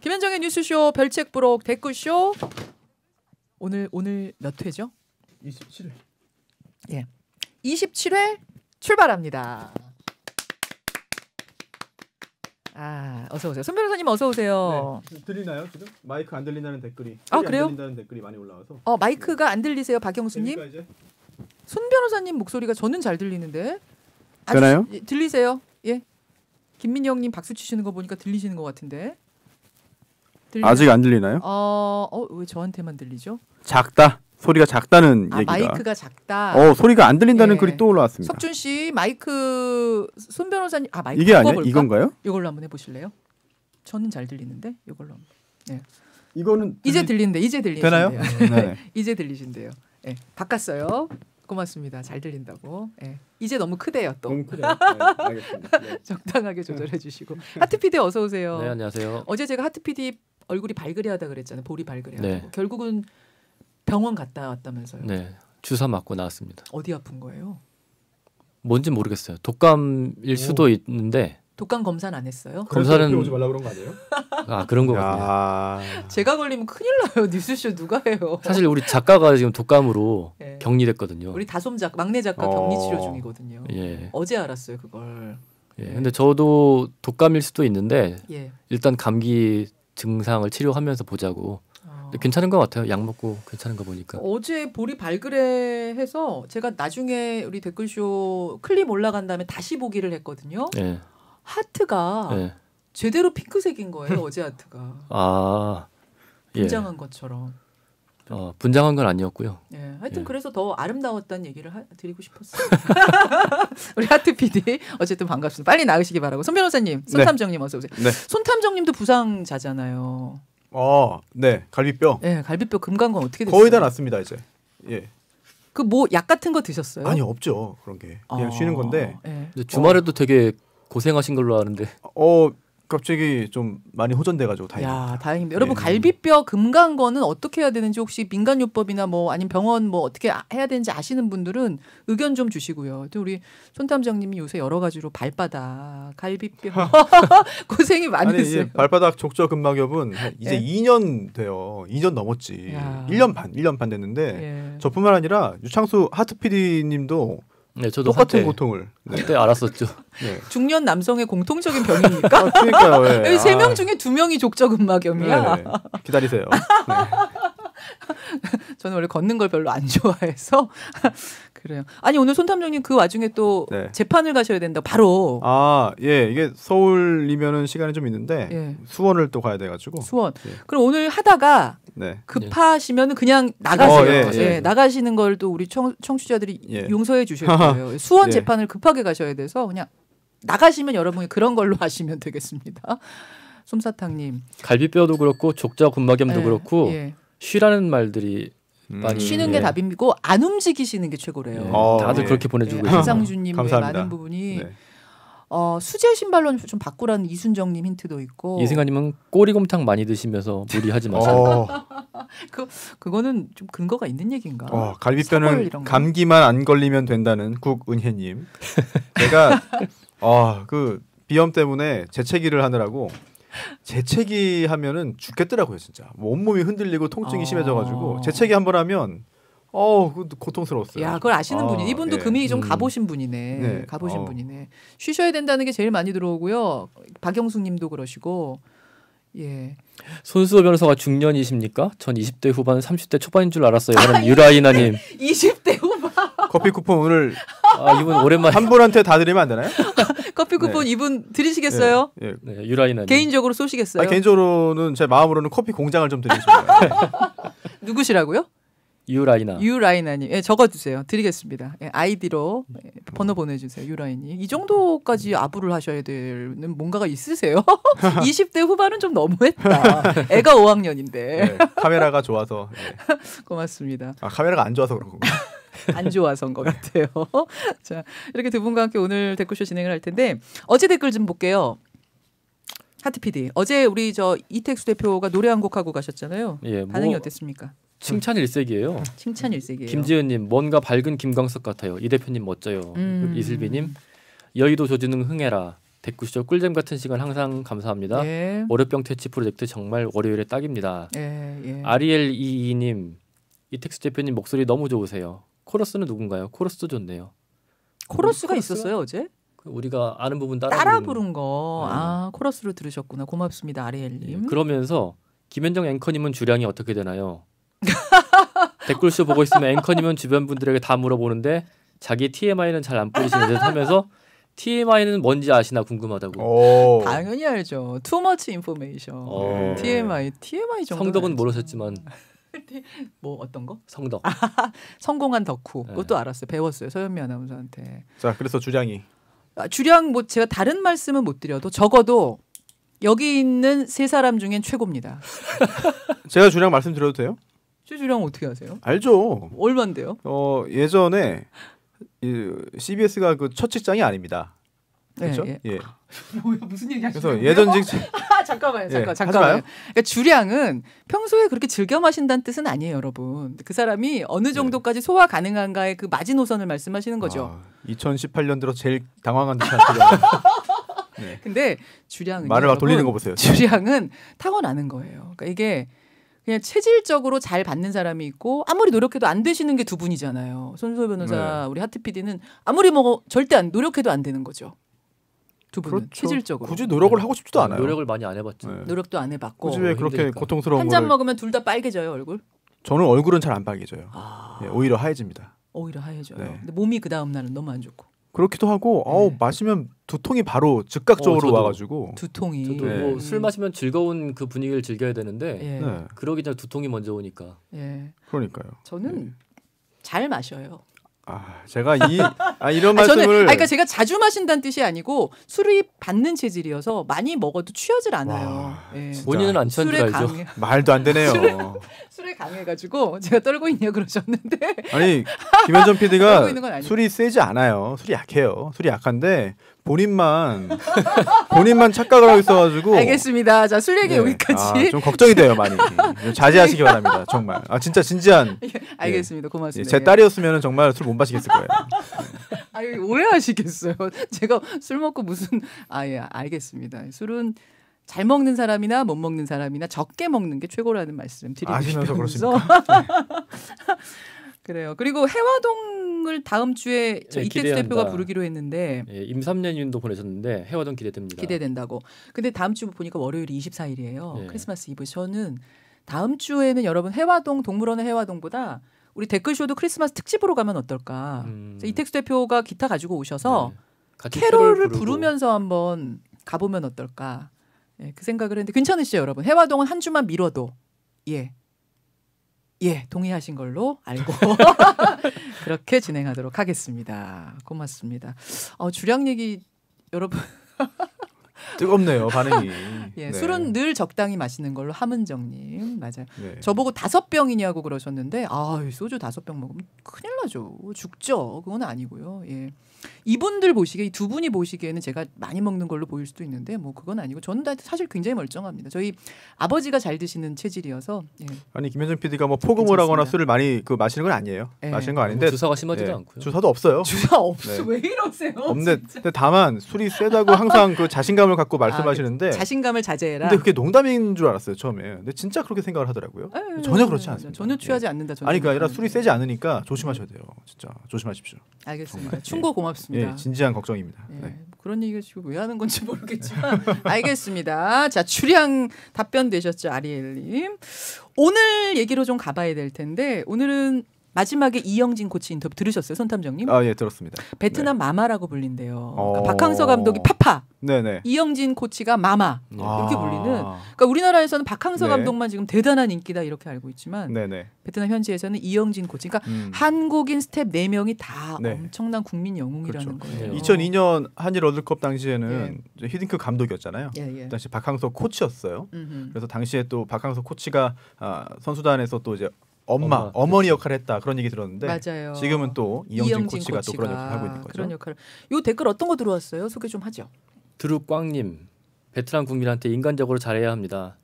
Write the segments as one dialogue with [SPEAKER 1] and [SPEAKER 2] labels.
[SPEAKER 1] 김현정의 뉴스쇼 별책부록 댓글쇼 오늘 오늘 몇 회죠? 27회. 예. 27회 출발합니다. 아, 어서 오세요. 손 변호사님 어서 오세요.
[SPEAKER 2] 네, 들리나요 지금? 마이크 안 들린다는 댓글이. 아 그래요? 안 들린다는 댓글이 많이 올라와서. 어 마이크가
[SPEAKER 1] 안 들리세요, 박영수님? 그러니까 손 변호사님 목소리가 저는 잘 들리는데. 되나요? 예, 들리세요? 예. 김민영님 박수 치시는 거 보니까 들리시는 것 같은데. 들리나요? 아직 안 들리나요? 어, 어, 왜 저한테만 들리죠?
[SPEAKER 2] 작다. 소리가 작다는 아, 얘기가. 마이크가
[SPEAKER 1] 작다. 어, 소리가 안 들린다는 예.
[SPEAKER 2] 글이 또 올라왔습니다. 석준
[SPEAKER 1] 씨 마이크 손 변호사님 아 마이크 이게 아니야? 이건가요? 이걸로 한번 해 보실래요? 저는 잘 들리는데 이걸로. 예. 이거는 이제 들리는 이제 들리 되나요? 이제 들리신대요. 예. 바꿨어요. 고맙습니다. 잘 들린다고. 예. 이제 너무 크대요 또. 너무 크대요. 네, 알겠습니다. 네. 적당하게 조절해 주시고 하트피디 어서 오세요. 네 안녕하세요. 어제 제가 하트피디 얼굴이 발그레하다 그랬잖아요. 볼이 발그레하고 네. 결국은 병원 갔다 왔다면서요.
[SPEAKER 3] 네. 주사 맞고 나왔습니다.
[SPEAKER 1] 어디 아픈 거예요?
[SPEAKER 3] 뭔지 모르겠어요. 독감일 수도 있는데
[SPEAKER 1] 독감 검사는 안 했어요?
[SPEAKER 3] 검사는 오지 말라 그런 거 아니에요? 아 그런 거같네요
[SPEAKER 1] 제가 걸리면 큰일 나요. 뉴스쇼 누가 해요? 사실 우리
[SPEAKER 3] 작가가 지금 독감으로 네. 격리됐거든요. 우리 다솜 작 막내 작가 어... 격리 치료
[SPEAKER 1] 중이거든요. 예. 어제 알았어요 그걸.
[SPEAKER 3] 예. 네. 근데 저도 독감일 수도 있는데 예. 일단 감기 증상을 치료하면서 보자고. 아. 괜찮은 것 같아요. 약 먹고 괜찮은 거 보니까.
[SPEAKER 1] 어제 볼이 발그레 해서 제가 나중에 우리 댓글쇼 클립 올라간 다음에 다시 보기를 했거든요. 네. 하트가 네. 제대로 핑크색인 거예요. 어제 하트가.
[SPEAKER 3] 아. 예. 굉장한 것처럼. 어, 분장한 건 아니었고요.
[SPEAKER 1] 예, 하여튼 예. 그래서 더 아름다웠다는 얘기를 하, 드리고 싶었어요. 우리 하트 PD 어쨌든 반갑습니다. 빨리 나으시기 바라고 손 변호사님, 네. 손탐정님 네. 어서 오세요. 네. 손탐정님도 부상자잖아요.
[SPEAKER 2] 어, 아, 네, 갈비뼈. 네, 갈비뼈 금강건 어떻게 됐어요? 거의 다 났습니다 이제. 예.
[SPEAKER 1] 그 뭐 약 같은 거 드셨어요? 아니 없죠 그런 게 그냥 어, 쉬는 건데.
[SPEAKER 2] 아, 예. 주말에도 어. 되게 고생하신 걸로 아는데. 어 갑자기 좀 많이 호전돼가지고 다행입니다.
[SPEAKER 1] 야, 다행입니다. 여러분 네. 갈비뼈 금간 거는 어떻게 해야 되는지 혹시 민간요법이나 뭐 아니면 병원 뭐 어떻게 아, 해야 되는지 아시는 분들은 의견 좀 주시고요. 또 우리 손 탐정님이 요새 여러 가지로 발바닥 갈비뼈 고생이 많으세요. 아니,
[SPEAKER 2] 발바닥 족저 근막염은 이제 네. 예? 2년 돼요. 2년 넘었지. 야. 1년 반, 1년 반 됐는데 네. 저뿐만 아니라 유창수 하트 피디님도 네, 저도 똑같은 한때, 고통을 네. 한때 알았었죠. 네.
[SPEAKER 1] 중년 남성의 공통적인 병이니까. 아, 그러니까요. 네. 예. 세명 아. 중에 두 명이 족저근막염이야. 네, 네.
[SPEAKER 2] 기다리세요.
[SPEAKER 1] 저는 원래 걷는 걸 별로 안 좋아해서 그래요. 아니 오늘 손탐정님 그 와중에 또 네. 재판을 가셔야 된다. 바로.
[SPEAKER 2] 아 예, 이게 서울이면은 시간이 좀 있는데 예. 수원을 또 가야 돼가지고.
[SPEAKER 1] 수원. 예. 그럼 오늘 하다가 네. 급하시면 은 네. 그냥 나가세요. 어, 예, 예, 예, 나가시는 걸 또 우리 청, 청취자들이 예. 용서해 주실 거예요. 수원 예. 재판을 급하게 가셔야 돼서 그냥 나가시면 여러분이 그런 걸로 하시면 되겠습니다. 솜사탕님.
[SPEAKER 3] 갈비뼈도 그렇고 족자 군막염도 그렇고. 쉬라는 말들이 음. 많 쉬는 게 예.
[SPEAKER 1] 답이고 안 움직이시는 게 최고래요. 예. 아, 네. 다들 그렇게 보내주고 네. 계세요. 장준님의 많은 부분이 네. 어, 수제 신발로 좀 바꾸라는 이순정님 힌트도 있고
[SPEAKER 3] 이승환님은 꼬리곰탕
[SPEAKER 2] 많이 드시면서 무리하지 어. 마세요.
[SPEAKER 1] 그 그거는 좀 근거가 있는 얘기인가? 어, 갈비뼈는
[SPEAKER 2] 감기만 안 걸리면 된다는 국은혜님. 내가 아그 어, 비염 때문에 재채기를 하느라고 재채기 하면은 죽겠더라고요 진짜 뭐 온몸이 흔들리고 통증이 어... 심해져가지고 재채기 한번 하면 어우 고통스러웠어요. 야 그걸 아시는 아, 분이 이분도 예. 금이 좀 음. 가보신 분이네. 네. 가보신 어.
[SPEAKER 1] 분이네. 쉬셔야 된다는 게 제일 많이 들어오고요. 박영숙님도 그러시고 예.
[SPEAKER 3] 손수호 변호사가 중년이십니까? 전 20대 후반, 30대 초반인 줄 알았어요. 아, 이거 예. 유라이나님.
[SPEAKER 1] 20대
[SPEAKER 2] 커피 쿠폰 오늘 아, 이분 오랜만에 한 분한테 다 드리면 안 되나요?
[SPEAKER 1] 커피 쿠폰 네. 이분 드리시겠어요?
[SPEAKER 2] 예, 예. 네, 유라이 개인적으로 쏘시겠어요? 아니, 개인적으로는 제 마음으로는 커피 공장을 좀 드리고 싶어요.
[SPEAKER 1] 누구시라고요? 유라이나. 유라이나님. 예, 적어주세요. 드리겠습니다. 예, 아이디로 예, 번호 보내주세요. 유라이님. 이 정도까지 아부를 하셔야 되는 뭔가가 있으세요? 20대 후반은 좀 너무했다. 애가 5학년인데. 예,
[SPEAKER 2] 카메라가 좋아서. 네.
[SPEAKER 1] 고맙습니다.
[SPEAKER 2] 아, 카메라가 안 좋아서 그런 건가요?
[SPEAKER 1] 안 좋아서인 것 같아요. 자, 이렇게 두 분과 함께 오늘 댓글쇼 진행을 할 텐데 어제 댓글 좀 볼게요. 하트 PD, 어제 우리 저 이택수 대표가 노래 한 곡 하고 가셨잖아요. 예, 뭐 반응이 어땠습니까?
[SPEAKER 3] 칭찬 어. 일색이에요. 칭찬 일색이에요. 김지은님 뭔가 밝은 김광석 같아요. 이 대표님 멋져요. 음. 이슬비님 여의도 조지는 흥해라. 댓글쇼 꿀잼 같은 시간 항상 감사합니다. 예. 월요병 퇴치 프로젝트 정말 월요일에 딱입니다.
[SPEAKER 1] 예, 예.
[SPEAKER 3] 아리엘 이이님 이택수 대표님 목소리 너무 좋으세요. 코러스는 누군가요? 코러스도 좋네요.
[SPEAKER 1] 코러스가, 뭐 코러스 있었어요 어제? 그 우리가 아는 부분 따라, 따라 부른 거. 네. 아 코러스로 들으셨구나. 고맙습니다 아리엘님. 네,
[SPEAKER 3] 그러면서 김현정 앵커님은 주량이 어떻게 되나요? 댓글쇼 보고 있으면 앵커님은 주변 분들에게 다 물어보는데 자기 TMI는 잘안 뿌리시는 듯 하면서 TMI는 뭔지 아시나 궁금하다고.
[SPEAKER 1] 당연히 알죠. Too much information. 오. 어. TMI. TMI 정도. 성덕은 모르셨지만 뭐 어떤 거? 성덕. 아, 성공한 덕후. 네. 그것도 알았어요. 배웠어요. 서현미 아나운서한테.
[SPEAKER 2] 자, 그래서 주량이.
[SPEAKER 1] 아, 주량 뭐 제가 다른 말씀은 못 드려도 적어도 여기 있는 세 사람 중엔 최고입니다.
[SPEAKER 2] 제가 주량 말씀드려도 돼요?
[SPEAKER 1] 제 주량 어떻게 아세요?
[SPEAKER 2] 알죠. 얼마데요 어, 예전에 이, CBS가 그첫 직장이 아닙니다. 그렇죠? 예.
[SPEAKER 1] 예. 뭐야 무슨 얘기 하시는 그예서 예전 직 아, 잠깐만요. 예, 잠깐 예, 잠깐만요. 그러니까 주량은 평소에 그렇게 즐겨 마신다는 뜻은 아니에요, 여러분. 그 사람이 어느 네. 정도까지 소화 가능한가의 그 마지노선을 말씀하시는 거죠. 아,
[SPEAKER 2] 2018년 들어 제일 당황한 듯한
[SPEAKER 1] 네. 근데 주량은 말을 막 돌리는 거 보세요. 주량은 타고나는 거예요. 그러니까 이게 그냥 체질적으로 잘 받는 사람이 있고 아무리 노력해도 안 되시는 게 두 분이잖아요. 손소 변호사 네. 우리 하트 PD는 아무리 뭐 절대 안 노력해도 안 되는 거죠. 두 분은 그렇죠. 체질적으로 굳이 노력을 네. 하고 싶지도 않아요. 노력을 많이 안 해봤죠. 네. 노력도 안 해봤고 굳이 왜 그렇게 힘드니까. 고통스러운 한잔 거를- 먹으면 둘 다 빨개져요 얼굴.
[SPEAKER 2] 저는 얼굴은 잘 안 빨개져요. 아, 예, 오히려 하얘집니다.
[SPEAKER 1] 오히려 하얘져요. 네. 근데 몸이 그 다음 날은 너무 안 좋고
[SPEAKER 2] 그렇기도 하고 어우 네. 마시면 두통이 바로 즉각적으로 어, 저 와가지고 두통이. 저도 네. 뭐술
[SPEAKER 1] 마시면 즐거운 그 분위기를
[SPEAKER 3] 즐겨야 되는데 예. 네. 그러기 전에 두통이 먼저 오니까
[SPEAKER 1] 예. 그러니까요. 저는 네. 잘 마셔요.
[SPEAKER 3] 아, 제가 이 아, 이런 아, 말씀을 저는, 아, 그러니까 제가
[SPEAKER 1] 자주 마신다는 뜻이 아니고 술이 받는 체질이어서 많이 먹어도 취하질 않아요. 와, 예.
[SPEAKER 2] 본인은 안 취한 줄 알죠. 말도 안 되네요.
[SPEAKER 1] 술에, 강해가지고 제가 떨고 있냐 그러셨는데
[SPEAKER 2] 아니 김현정 PD가 술이 세지 않아요. 술이 약해요. 술이 약한데 본인만 본인만 착각을 하고 있어가지고
[SPEAKER 1] 알겠습니다. 자 술 얘기 네. 여기까지. 아, 좀 걱정이 돼요 많이. 좀 자제하시기 바랍니다.
[SPEAKER 2] 정말. 아 진짜 진지한. 예,
[SPEAKER 1] 알겠습니다. 예. 고맙습니다. 예, 제
[SPEAKER 2] 딸이었으면 정말 술 못 마시겠을 거예요.
[SPEAKER 1] 아유 오해하시겠어요. 제가 술 먹고 무슨 아예 알겠습니다. 술은 잘 먹는 사람이나 못 먹는 사람이나 적게 먹는 게 최고라는 말씀 드리고 면서 싶으면서. 그러십니까? 그래요. 그리고 해화동을 다음 주에 저 예, 이택수 대표가 부르기로 했는데 예, 임삼년님도
[SPEAKER 3] 보내셨는데
[SPEAKER 1] 해화동 기대됩니다. 기대된다고. 근데 다음 주 보니까 월요일이 24일이에요. 예. 크리스마스 이브. 저는 다음 주에는 여러분 해화동 동물원의 해화동보다 우리 댓글쇼도 크리스마스 특집으로 가면 어떨까? 음. 이택수 대표가 기타 가지고 오셔서 네. 캐롤을 부르면서 한번 가보면 어떨까? 예, 그 생각을 했는데 괜찮으시죠, 여러분? 해화동은 한 주만 미뤄도 예 예, 동의하신 걸로 알고 그렇게 진행하도록 하겠습니다. 고맙습니다. 어, 주량 얘기 여러분
[SPEAKER 2] 뜨겁네요 반응이. 예, 네. 술은
[SPEAKER 1] 늘 적당히 마시는 걸로 함은정님 맞아요. 네. 저보고 다섯 병이냐고 그러셨는데 아 소주 다섯 병 먹으면 큰일 나죠. 죽죠. 그건 아니고요. 예. 이분들 보시기에 이두 분이 보시기에는 제가 많이 먹는 걸로 보일 수도 있는데 뭐 그건 아니고 저는 사실 굉장히 멀쩡합니다. 저희 아버지가 잘 드시는 체질이어서 예.
[SPEAKER 2] 아니 김현정 PD가 뭐 포금을 괜 하거나 술을 많이 그 마시는 건 아니에요. 예. 마시는 건 아닌데 뭐 주사가 심하지도 예. 않고요. 주사도 없어요. 주사 없어. 네.
[SPEAKER 1] 왜 이러세요? 없는데
[SPEAKER 2] 다만 술이 세다고 항상 그 자신감을 갖고 아, 말씀하시는데 아,
[SPEAKER 1] 자신감을 자제해라. 근데 그게
[SPEAKER 2] 농담인 줄 알았어요 처음에. 근데 진짜 그렇게 생각을 하더라고요. 에이, 아, 예, 전혀 예, 그렇지 예, 않습니다. 전혀 취하지 않는다. 전혀 아니 그 아니라 술이 세지 않으니까 조심하셔야 돼요. 진짜 조심하십시오. 알겠습니다. 충고 고맙. 고맙습니다. 예, 진지한 걱정입니다.
[SPEAKER 1] 예, 네. 그런 얘기가 지금 왜 하는 건지 모르겠지만 알겠습니다. 자출량 답변 되셨죠 아리엘님. 오늘 얘기로 좀 가봐야 될 텐데 오늘은 마지막에 이영진 코치 인터뷰 들으셨어요, 손탐정님? 아 예, 들었습니다. 베트남 네. 마마라고 불린대요.
[SPEAKER 2] 그러니까 어. 박항서 감독이
[SPEAKER 1] 파파, 네네. 이영진 코치가 마마 아. 이렇게 불리는. 그러니까 우리나라에서는 박항서 네. 감독만 지금 대단한 인기다 이렇게 알고 있지만 네네. 베트남 현지에서는 이영진 코치, 그러니까 음. 한국인 스텝 4 명이 다 네. 엄청난 국민 영웅이라는 그렇죠. 거예요.
[SPEAKER 2] 2002년 한일 월드컵 당시에는 예. 히딩크 감독이었잖아요. 예, 예. 당시 박항서 코치였어요. 음흠. 그래서 당시에 또 박항서 코치가 아, 선수단에서 또 이제 엄마, 엄마 어머니 역할을 했다 그런 얘기 들었는데 맞아요. 지금은 또 이영진, 이영진 코치가, 코치가, 또 그런 역할을 하고 있는 거죠. 그런
[SPEAKER 1] 역할을. 요 댓글 어떤 거 들어왔어요? 소개 좀 하죠.
[SPEAKER 3] 드루꽝님 베트남 국민한테 인간적으로 잘해야 합니다.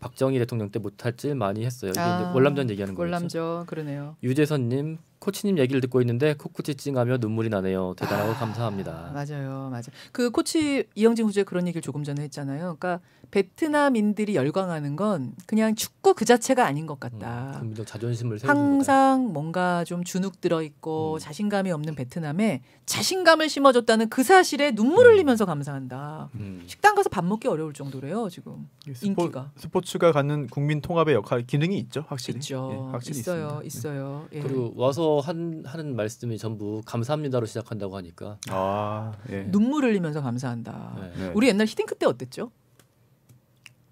[SPEAKER 3] 박정희 대통령 때 못할 짓 많이 했어요. 아, 월남전 얘기하는 거죠. 월남전 그러네요. 유재선님 코치님 얘기를 듣고 있는데 코쿠치찡하며 눈물이 나네요. 대단하고 아, 감사합니다.
[SPEAKER 1] 맞아요, 맞아요. 그 코치 이영진 호주에 그런 얘기를 조금 전에 했잖아요. 그러니까 베트남인들이 열광하는 건 그냥 축구 그 자체가 아닌 것 같다. 음, 자존심을 항상 뭔가 좀 주눅 들어 있고 음. 자신감이 없는 베트남에 자신감을 심어줬다는 그 사실에 눈물 음. 흘리면서 감사한다. 음. 식당 가서 밥 먹기 어려울 정도래요 지금 스포, 인기가.
[SPEAKER 2] 스포츠가 갖는 국민 통합의 역할 기능이 있죠, 확실히. 있죠. 예, 확실히 있어요, 있습니다. 예.
[SPEAKER 1] 있어요. 예. 그리고
[SPEAKER 3] 와서 한, 하는 말씀이 전부 감사합니다로 시작한다고 하니까 아, 예. 네.
[SPEAKER 2] 눈물
[SPEAKER 1] 흘리면서 감사한다. 네. 우리 옛날 히딩크 때 어땠죠?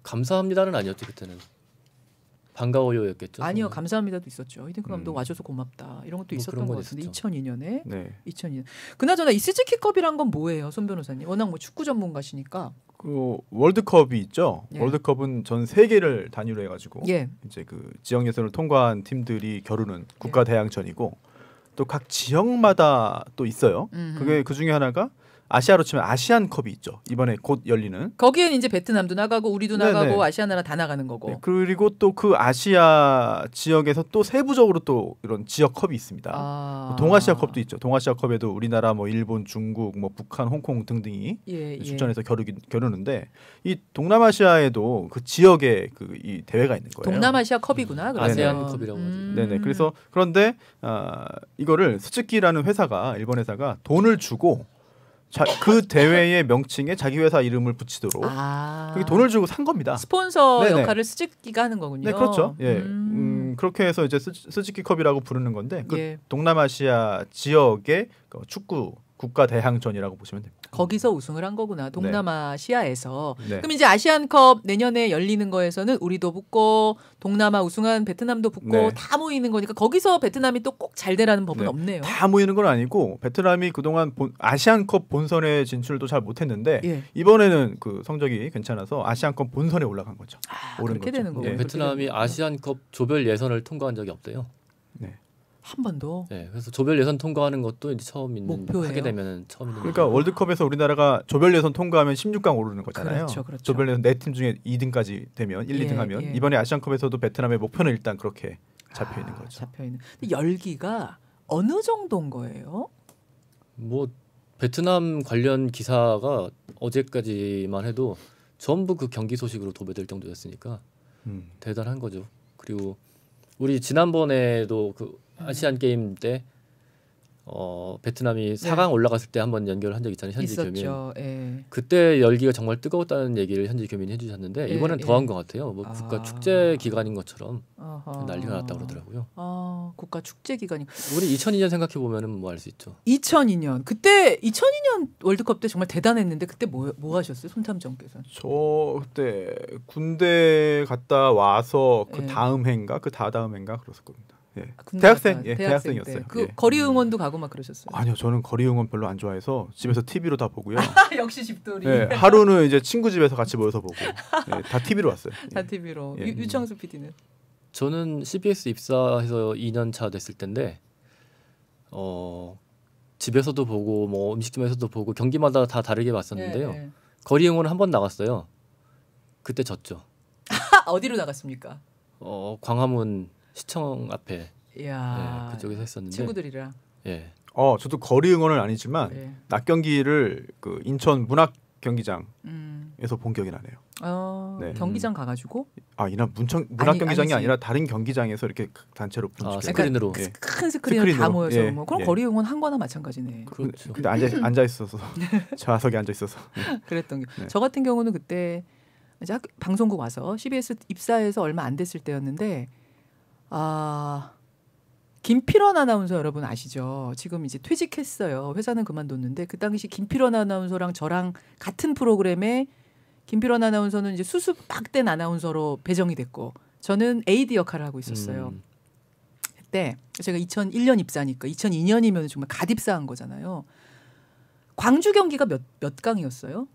[SPEAKER 3] 감사합니다는 아니었죠 그때는 반가워요였겠죠. 아니요,
[SPEAKER 1] 저는. 감사합니다도 있었죠. 히딩크 감독 음. 와줘서 고맙다 이런 것도 뭐 있었던 것 같은데 있었죠. 2002년에 네. 2002년. 그나저나 이 스즈키컵이란 건 뭐예요, 손 변호사님? 워낙 뭐 축구 전문가시니까.
[SPEAKER 2] 그 월드컵이 있죠. 예. 월드컵은 전 세계를 단위로 해가지고 예. 이제 그 지역 예선을 통과한 팀들이 겨루는 국가 대항전이고 또 각 지역마다 또 있어요. 음흠. 그게 그 중에 하나가 아시아로 치면 아시안컵이 있죠. 이번에 곧 열리는.
[SPEAKER 1] 거기엔 이제 베트남도 나가고 우리도 네, 나가고 네. 아시아 나라 다 나가는 거고. 네,
[SPEAKER 2] 그리고 또 그 아시아 지역에서 또 세부적으로 또 이런 지역 컵이 있습니다. 아... 뭐 동아시아 컵도 있죠. 동아시아 컵에도 우리나라 뭐 일본, 중국, 뭐 북한, 홍콩 등등이
[SPEAKER 1] 예, 예. 출전해서
[SPEAKER 2] 겨루기, 겨루는데 이 동남아시아에도 그 지역에 그 이 대회가 있는 거예요. 동남아시아 컵이구나. 음. 아세안 네. 컵이라고 음... 네네. 그래서 그런데 아, 이거를 스즈키라는 회사가 일본 회사가 돈을 주고 자, 그 대회의 명칭에 자기 회사 이름을 붙이도록
[SPEAKER 1] 아.
[SPEAKER 2] 그게 돈을 주고 산 겁니다.
[SPEAKER 1] 스폰서 네네. 네. 역할을 스즈키가 하는 거군요. 네, 그렇죠.
[SPEAKER 2] 예. 음. 음, 그렇게 해서 이제 스즈키 컵이라고 부르는 건데 그 예. 동남아시아 지역의 축구 국가 대항전이라고 보시면 됩니다.
[SPEAKER 1] 거기서 우승을 한 거구나. 동남아시아에서. 네. 네. 그럼 이제 아시안컵 내년에 열리는 거에서는 우리도 붙고 동남아 우승한 베트남도 붙고 네. 다 모이는 거니까 거기서 베트남이 또 꼭 잘 되라는 법은 네. 없네요. 다
[SPEAKER 2] 모이는 건 아니고 베트남이 그동안 본, 아시안컵 본선에 진출도 잘 못했는데 예. 이번에는 그 성적이 괜찮아서 아시안컵 본선에 올라간 거죠. 아, 그렇게
[SPEAKER 3] 거죠. 되는 거예요. 베트남이 아시안컵 조별 예선을 통과한 적이 없대요. 네.
[SPEAKER 1] 한 번도.
[SPEAKER 3] 네, 그래서 조별 예선 통과하는 것도 이제 처음 있는 목표예요? 하게 되면 처음. 있는 그러니까
[SPEAKER 2] 월드컵에서 우리나라가 조별 예선 통과하면 16강 오르는 거잖아요. 그렇죠, 그렇죠. 조별 예선 네팀 중에 2등까지 되면 1, 예, 2등하면 예. 이번에 아시안컵에서도 베트남의 목표는 일단 그렇게 잡혀 있는 아, 거죠. 아, 잡혀
[SPEAKER 1] 있는. 열기가 어느 정도인 거예요?
[SPEAKER 2] 뭐 베트남 관련
[SPEAKER 3] 기사가 어제까지만 해도 전부 그 경기 소식으로 도배될 정도였으니까 음. 대단한 거죠. 그리고 우리 지난번에도 그 아시안 게임 때어 베트남이 4강 네. 올라갔을 때 한번 연결을 한 적이 있잖아요 현지 있었죠. 교민. 예. 그때 열기가 정말 뜨거웠다는 얘기를 현지 교민이 해주셨는데 예, 이번엔 예. 더한 것 같아요. 뭐 아. 국가 축제 기간인 것처럼 아하. 난리가 났다 그러더라고요.
[SPEAKER 1] 아 국가 축제 기간이.
[SPEAKER 3] 우리 2002년 생각해 보면은 뭐알 수 있죠.
[SPEAKER 1] 2002년 그때 2002년 월드컵 때 정말 대단했는데 그때 뭐뭐 뭐 하셨어요 손탐정께서?
[SPEAKER 2] 저 그때 군대 갔다 와서 그 예. 다음 해인가 그 다다음 해인가 그랬을 겁니다. 예. 아, 대학생, 예, 대학생 대학생이었어요. 그 예. 거리
[SPEAKER 1] 응원도 가고 막 그러셨어요. 아니요,
[SPEAKER 2] 저는 거리 응원 별로 안 좋아해서 집에서 TV로 다 보고요. 아, 역시 집돌이. 예, 하루는 이제 친구 집에서 같이 모여서 보고 예, 다 TV로 왔어요.
[SPEAKER 1] 다 TV로. 예. 유, 예. 유창수 PD는?
[SPEAKER 3] 저는 CBS 입사해서 2년 차 됐을 텐데 어 집에서도 보고 뭐 음식점에서도 보고 경기마다 다 다르게 봤었는데요. 거리 응원 한번 나갔어요. 그때 졌죠.
[SPEAKER 1] 어디로 나갔습니까?
[SPEAKER 2] 어 광화문 시청 앞에 이야, 예, 그쪽에서 했었는데 친구들이랑 예. 어 저도 거리 응원은 아니지만 예. 낮 경기를 그 인천 문학 경기장에서 음. 본 기억이 나네요.
[SPEAKER 1] 어, 네. 경기장 음. 가가지고
[SPEAKER 2] 아이나 문천 문학 아니, 경기장이 아니지. 아니라 다른 경기장에서 이렇게 그 단체로 아, 분식 스크린. 으로 그 예. 큰 스크린으로 다 스크린으로, 모여서 뭐 예, 뭐그런 예. 거리
[SPEAKER 1] 응원 한 거나 마찬가지네. 그렇죠. 근데 앉아 앉아 있어서 네.
[SPEAKER 2] 좌석에 앉아 있어서
[SPEAKER 1] 그랬던 게. 네. 저 같은 경우는 그때 이제 학- 방송국 와서 CBS 입사해서 얼마 안 됐을 때였는데 아 김필원 아나운서 여러분 아시죠? 지금 이제 퇴직했어요. 회사는 그만뒀는데 그 당시 김필원 아나운서랑 저랑 같은 프로그램에 김필원 아나운서는 이제 수습 막된 아나운서로 배정이 됐고 저는 AD 역할을 하고 있었어요. 음. 그때 제가 2001년 입사니까 2002년이면 정말 갓 입사한 거잖아요. 광주 경기가 몇, 몇 강이었어요?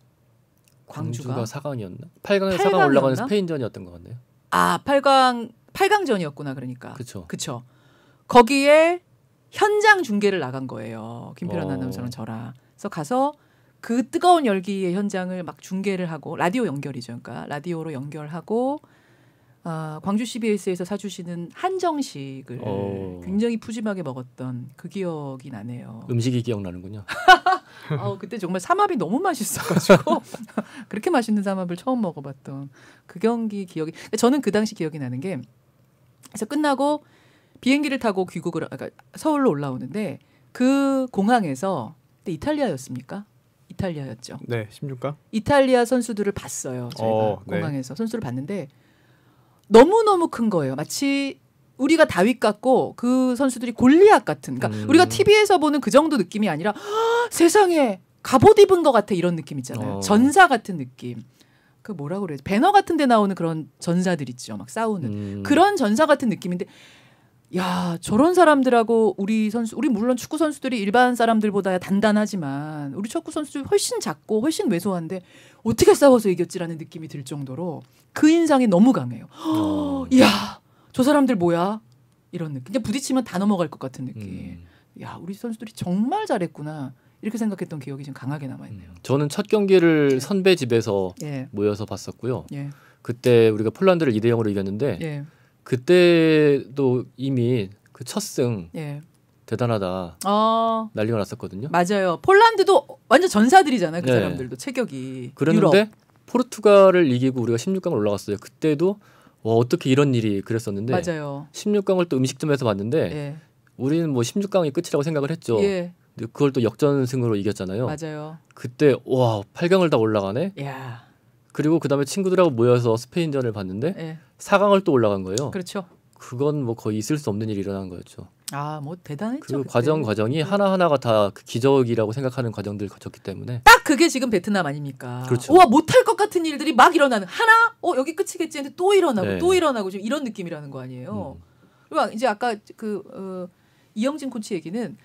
[SPEAKER 1] 광주가, 광주가 4강이었나? 8강에 8강 4강 올라가는
[SPEAKER 3] 스페인전이었던 것 같네요.
[SPEAKER 1] 아, 8강 8강전이었구나 그러니까. 그렇죠. 그렇죠. 거기에 현장 중계를 나간 거예요. 김필환 어. 아나운서랑 저랑. 그래서 가서 그 뜨거운 열기의 현장을 막 중계를 하고 라디오 연결이죠. 그러니까 라디오로 연결하고 어, 광주 CBS에서 사주시는 한정식을 오. 어. 굉장히 푸짐하게 먹었던 그 기억이 나네요.
[SPEAKER 3] 음식이 기억나는군요.
[SPEAKER 1] 어, 그때 정말 삼합이 너무 맛있어가지고 그렇게 맛있는 삼합을 처음 먹어봤던 그 경기 기억이 저는 그 당시 기억이 나는 게 그래서 끝나고 비행기를 타고 귀국을 그러니까 서울로 올라오는데 그 공항에서 근데 이탈리아였습니까? 이탈리아였죠.
[SPEAKER 2] 네, 16강.
[SPEAKER 1] 이탈리아 선수들을 봤어요. 저희가 어, 네. 공항에서 네. 선수를 봤는데 너무 너무 큰 거예요. 마치 우리가 다윗 같고 그 선수들이 골리앗 같은. 그러니까 음. 우리가 TV에서 보는 그 정도 느낌이 아니라 아, 세상에 갑옷 입은 것 같아 이런 느낌 있잖아요. 어. 전사 같은 느낌. 그 뭐라 그래야지 배너 같은 데 나오는 그런 전사들 있죠 막 싸우는 음. 그런 전사 같은 느낌인데 야 저런 사람들하고 우리 선수 우리 물론 축구 선수들이 일반 사람들보다 단단하지만 우리 축구 선수들 이 훨씬 작고 훨씬 왜소한데 어떻게 싸워서 이겼지라는 느낌이 들 정도로 그 인상이 너무 강해요 어. 이야 저 사람들 뭐야 이런 느낌 그냥 부딪히면 다 넘어갈 것 같은 느낌 음. 야 우리 선수들이 정말 잘했구나 이렇게 생각했던 기억이 좀 강하게 남아있네요. 음,
[SPEAKER 3] 저는 첫 경기를 예. 선배 집에서 예. 모여서 봤었고요. 예. 그때 우리가 폴란드를 2대 0으로 이겼는데 예. 그때도 이미 그 첫승 예. 대단하다
[SPEAKER 1] 어...
[SPEAKER 3] 난리가 났었거든요.
[SPEAKER 1] 맞아요. 폴란드도 완전 전사들이잖아요. 그 네. 사람들도 체격이 그랬데
[SPEAKER 3] 포르투갈을 이기고 우리가 16강을 올라갔어요. 그때도 와 어떻게 이런 일이 그랬었는데 맞아요. 16강을 또 음식점에서 봤는데 예. 우리는 뭐 16강이 끝이라고 생각을 했죠. 그걸 또 역전승으로 이겼잖아요. 맞아요. 그때 와 8강을 다 올라가네. 야. 그리고 그다음에 친구들하고 모여서 스페인전을 봤는데 예. 4강을 또 올라간 거예요. 그렇죠. 그건 뭐 거의 있을 수 없는 일이 일어난 거였죠.
[SPEAKER 1] 아, 뭐 대단했죠. 그 과정
[SPEAKER 3] 과정이 음. 하나 하나가 다 그 기적이라고 생각하는 과정들 거쳤기 때문에 딱
[SPEAKER 1] 그게 지금 베트남 아닙니까? 그렇죠. 와 못할 것 같은 일들이 막 일어나는 하나, 어 여기 끝이겠지 했는데 또 일어나고 네. 또 일어나고 지금 이런 느낌이라는 거 아니에요. 음. 그 이제 아까 그 어, 이영진 코치 얘기는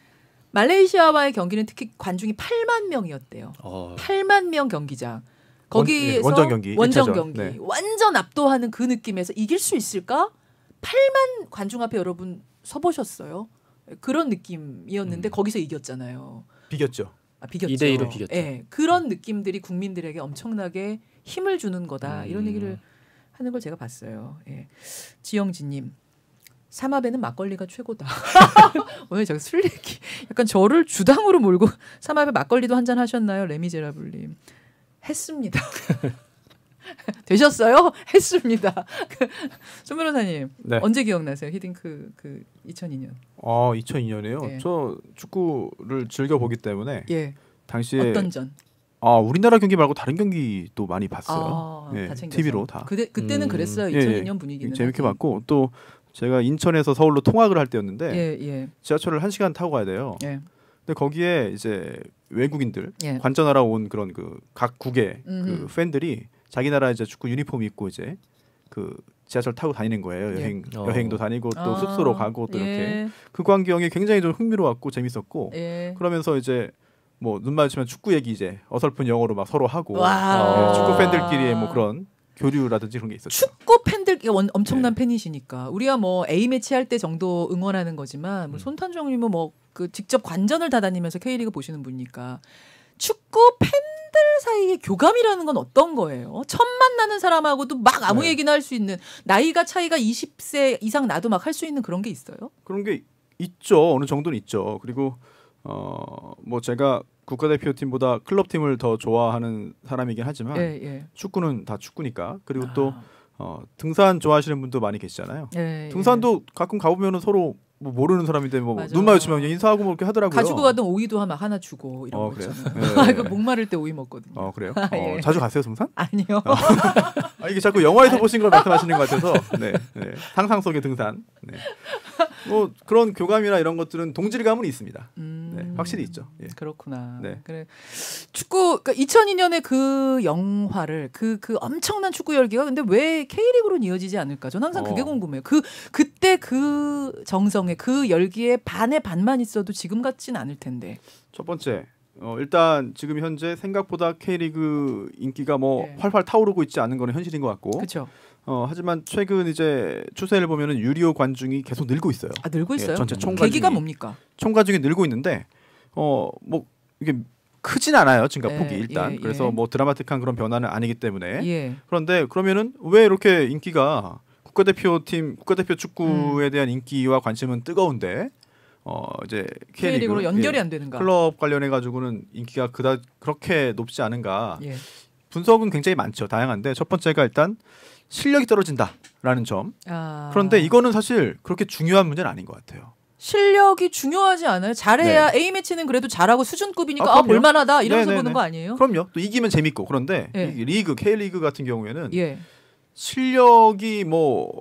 [SPEAKER 1] 말레이시아와의 경기는 특히 관중이 8만 명이었대요. 어. 8만 명 경기장. 예, 거기에서 원, 전 경기, 원정 경기 네. 완전 압도하는 그 느낌에서 이길 수 있을까? 8만 관중 앞에 여러분 서보셨어요. 그런 느낌이었는데 음. 거기서 이겼잖아요.
[SPEAKER 2] 비겼죠. 아, 비겼죠. 2대 1로 비겼죠. 네,
[SPEAKER 1] 그런 느낌들이 국민들에게 엄청나게 힘을 주는 거다. 음. 이런 얘기를 하는 걸 제가 봤어요. 예. 지영진님 삼합에는 막걸리가 최고다. 왜 제가 술 얘기? 약간 저를 주당으로 몰고 삼합에 막걸리도 한 잔 하셨나요, 레미제라블님? 했습니다. 되셨어요? 했습니다. 손 변호사님 네. 언제 기억나세요? 히딩크 그 2002년.
[SPEAKER 2] 아 2002년에요. 예. 저 축구를 즐겨 보기 때문에 예. 당시에 어떤 전? 아 우리나라 경기 말고 다른 경기도 많이 봤어요. 아, 예, 다 챙겨서. TV로 다. 그때 그때는 음. 그랬어요. 2002년 예, 예. 분위기는 재밌게 봤고 또 제가 인천에서 서울로 통학을 할 때였는데 예, 예. 지하철을 한 시간 타고 가야 돼요. 예. 근데 거기에 이제 외국인들 예. 관전하러 온 그런 그각 국의 그 팬들이 자기 나라 이제 축구 유니폼 입고 이제 그 지하철 타고 다니는 거예요. 예. 여행 어. 여행도 다니고 또 아. 숙소로 가고 또 이렇게 예. 그 광경이 굉장히 좀 흥미로웠고 재밌었고 그러면서 이제 뭐눈 마주치면 축구 얘기 이제 어설픈 영어로 막 서로 하고 네, 축구 팬들끼리의 뭐 그런 교류라든지 그런 게 있었죠. 축구
[SPEAKER 1] 팬들 엄청난 네. 팬이시니까 우리가 뭐 A 매치 할 때 정도 응원하는 거지만 뭐 음. 손탄종님은 뭐 그 직접 관전을 다 다니면서 K리그 보시는 분이니까 축구 팬들 사이의 교감이라는 건 어떤 거예요? 첫 만나는 사람하고도 막 아무 네. 얘기나 할 수 있는 나이가 차이가 20세 이상 나도 막 할 수 있는 그런 게 있어요?
[SPEAKER 2] 그런 게 있죠. 어느 정도는 있죠. 그리고 어뭐 제가 국가대표팀보다 클럽팀을 더 좋아하는 사람이긴 하지만 예, 예. 축구는 다 축구니까 그리고 아. 또 어, 등산 좋아하시는 분도 많이 계시잖아요. 예, 등산도 예. 가끔 가보면 서로 뭐 모르는 사람인데 뭐눈 마주치면 그냥 인사하고 뭐 이렇게 하더라고요. 가지고
[SPEAKER 1] 가던 오이도 하나 하나 주고 이런 어, 거있아요 네. 그 목마를 때 오이 먹거든요. 어 그래요? 아, 어, 예. 자주 가세요 등산? 아니요. 어.
[SPEAKER 2] 아, 이게 자꾸 영화에서 보신 걸 말씀하시는 것 같아서 네, 네. 상상 속의 등산. 네. 뭐 그런 교감이나 이런 것들은
[SPEAKER 1] 동질감은 있습니다. 네, 음... 네, 확실히 있죠. 예. 그렇구나. 네. 그래 축구 그러니까 2002년에 그 영화를 그그 그 엄청난 축구 열기가 근데 왜 K리그로 이어지지 않을까? 저는 항상 어. 그게 궁금해요. 그 그때 그 정성에 그 열기에 반의 반만 있어도 지금 같진 않을 텐데.
[SPEAKER 2] 첫 번째 어, 일단 지금 현재 생각보다 K리그 인기가 뭐 네. 활활 타오르고 있지 않은 거는 현실인 것 같고. 그렇죠. 어, 하지만 최근 이제 추세를 보면은 유료 관중이 계속 늘고 있어요. 아 늘고 예, 있어요? 예, 전체 총 계기가 뭡니까? 총 관중이 늘고 있는데 어 뭐 이게 크진 않아요 증가폭이 예, 네, 일단 예, 그래서 예. 뭐 드라마틱한 그런 변화는 아니기 때문에 예. 그런데 그러면은 왜 이렇게 인기가 국가대표팀 국가대표 축구에 음. 대한 인기와 관심은 뜨거운데 어 이제 K리그로 연결이 안 되는가 클럽 관련해 가지고는 인기가 그다 그렇게 높지 않은가 분석은 굉장히 많죠 다양한데 첫 번째가 일단 실력이 떨어진다라는 점. 아... 그런데 이거는 사실 그렇게 중요한 문제는 아닌 것 같아요.
[SPEAKER 1] 실력이 중요하지 않아요. 잘해야 네. A 매치는 그래도 잘하고 수준급이니까 아, 아 볼만하다 이러면서 네, 네, 보는 네. 거
[SPEAKER 2] 아니에요? 그럼요. 또 이기면 재밌고 그런데 네. 리그 K 리그 같은 경우에는 예.
[SPEAKER 1] 실력이
[SPEAKER 2] 뭐